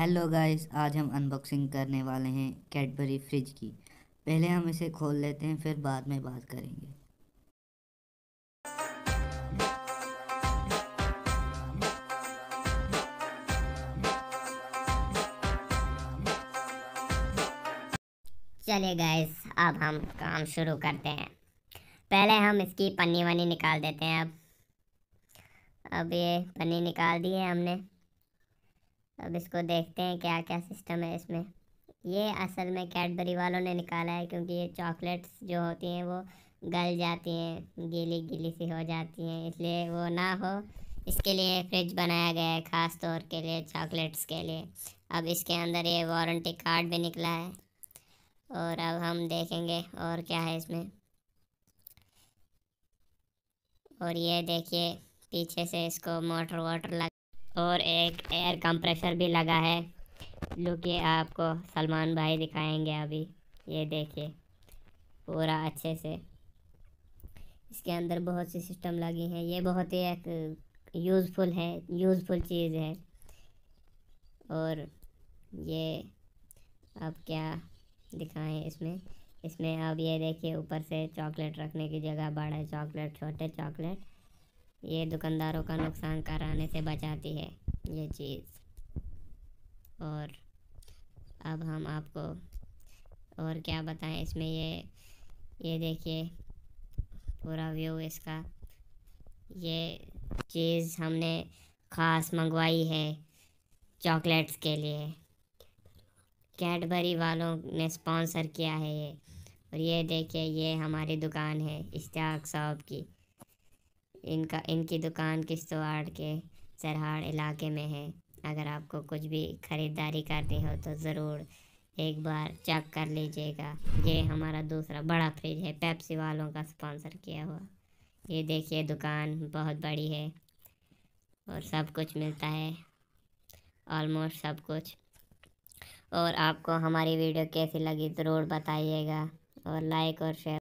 hello guys आज हम unboxing करने वाले हैं कैडबरी फ्रिज की पहले हम इसे खोल लेते हैं फिर बाद में बात करेंगे चलिए गाइस अब हम काम शुरू करते हैं पहले हम इसकी पन्नी वन्नी निकाल देते हैं अब अब ये पन्नी निकाल दी है हमने अब इसको देखते हैं क्या क्या सिस्टम है इसमें ये असल में कैडबरी वालों ने निकाला है क्योंकि ये चॉकलेट्स जो होती हैं वो गल जाती हैं गीली गीली सी हो जाती हैं इसलिए वो ना हो इसके लिए फ्रिज बनाया गया है ख़ास तौर के लिए चॉकलेट्स के लिए अब इसके अंदर ये वारंटी कार्ड भी निकला है और अब हम देखेंगे और क्या है इसमें और ये देखिए पीछे से इसको मोटर वाटर लग और एक एयर कंप्रेसर भी लगा है जो कि आपको सलमान भाई दिखाएंगे अभी ये देखिए पूरा अच्छे से इसके अंदर बहुत सी सिस्टम लगी हैं ये बहुत ही एक यूज़फुल है यूज़फुल चीज़ है और ये अब क्या दिखाएं इसमें इसमें अब ये देखिए ऊपर से चॉकलेट रखने की जगह बड़ा चॉकलेट छोटे चॉकलेट ये दुकानदारों का नुकसान कराने से बचाती है ये चीज़ और अब हम आपको और क्या बताएं इसमें ये ये देखिए पूरा व्यू इसका ये चीज़ हमने ख़ास मंगवाई है चॉकलेट्स के लिए कैडबरी वालों ने स्पॉन्सर किया है ये और ये देखिए ये हमारी दुकान है इश्ताक साहब की इनका इनकी दुकान किश्तवाड़ के चरहाड़ इलाके में है अगर आपको कुछ भी ख़रीदारी करनी हो तो ज़रूर एक बार चेक कर लीजिएगा ये हमारा दूसरा बड़ा फ्रिज है पेप्सी वालों का स्पॉन्सर किया हुआ ये देखिए दुकान बहुत बड़ी है और सब कुछ मिलता है ऑलमोस्ट सब कुछ और आपको हमारी वीडियो कैसी लगी ज़रूर बताइएगा और लाइक और शेयर